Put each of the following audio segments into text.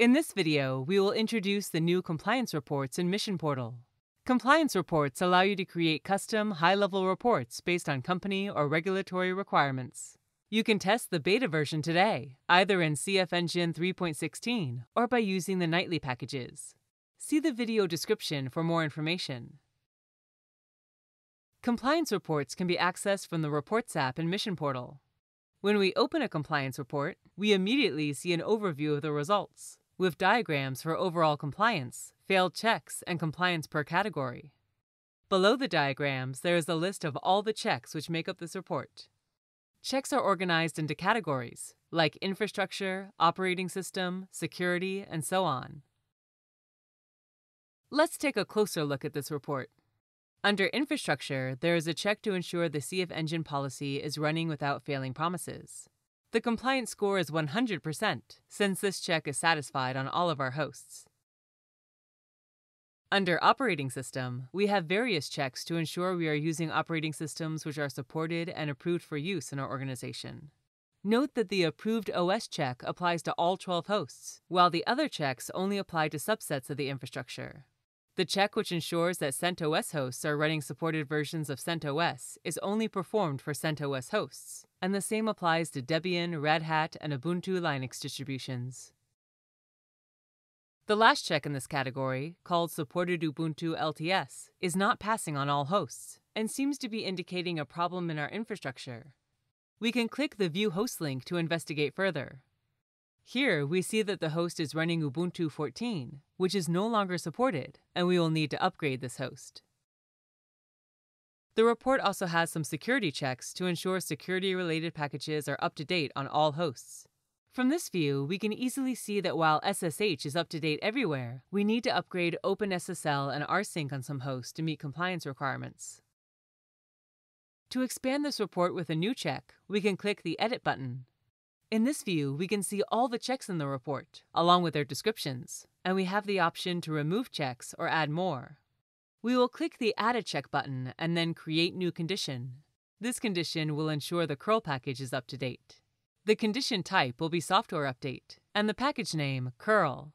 In this video, we will introduce the new compliance reports in Mission Portal. Compliance reports allow you to create custom, high-level reports based on company or regulatory requirements. You can test the beta version today, either in CF Engine 3.16 or by using the nightly packages. See the video description for more information. Compliance reports can be accessed from the Reports app in Mission Portal. When we open a compliance report, we immediately see an overview of the results with diagrams for overall compliance, failed checks, and compliance per category. Below the diagrams, there is a list of all the checks which make up this report. Checks are organized into categories, like infrastructure, operating system, security, and so on. Let's take a closer look at this report. Under infrastructure, there is a check to ensure the CF engine policy is running without failing promises. The compliance score is 100%, since this check is satisfied on all of our hosts. Under Operating System, we have various checks to ensure we are using operating systems which are supported and approved for use in our organization. Note that the approved OS check applies to all 12 hosts, while the other checks only apply to subsets of the infrastructure. The check which ensures that CentOS hosts are running supported versions of CentOS is only performed for CentOS hosts, and the same applies to Debian, Red Hat, and Ubuntu Linux distributions. The last check in this category, called Supported Ubuntu LTS, is not passing on all hosts and seems to be indicating a problem in our infrastructure. We can click the View Host link to investigate further. Here, we see that the host is running Ubuntu 14, which is no longer supported, and we will need to upgrade this host. The report also has some security checks to ensure security related packages are up to date on all hosts. From this view, we can easily see that while SSH is up to date everywhere, we need to upgrade OpenSSL and rsync on some hosts to meet compliance requirements. To expand this report with a new check, we can click the Edit button. In this view, we can see all the checks in the report, along with their descriptions, and we have the option to remove checks or add more. We will click the Add a check button and then Create new condition. This condition will ensure the curl package is up to date. The condition type will be software update and the package name curl.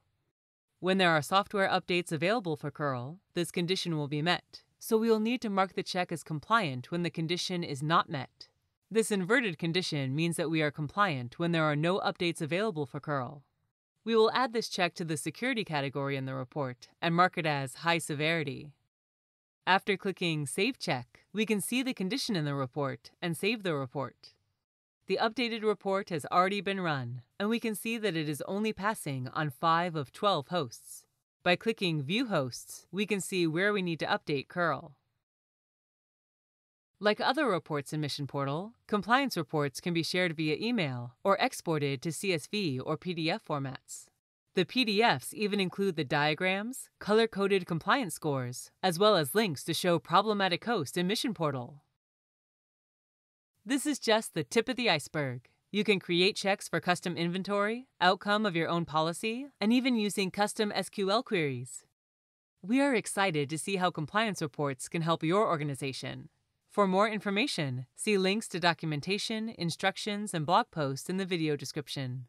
When there are software updates available for curl, this condition will be met, so we will need to mark the check as compliant when the condition is not met. This inverted condition means that we are compliant when there are no updates available for curl. We will add this check to the security category in the report and mark it as high severity. After clicking Save Check, we can see the condition in the report and save the report. The updated report has already been run, and we can see that it is only passing on 5 of 12 hosts. By clicking View Hosts, we can see where we need to update curl. Like other reports in Mission Portal, compliance reports can be shared via email or exported to CSV or PDF formats. The PDFs even include the diagrams, color coded compliance scores, as well as links to show problematic host and mission portal. This is just the tip of the iceberg. You can create checks for custom inventory, outcome of your own policy, and even using custom SQL queries. We are excited to see how compliance reports can help your organization. For more information, see links to documentation, instructions, and blog posts in the video description.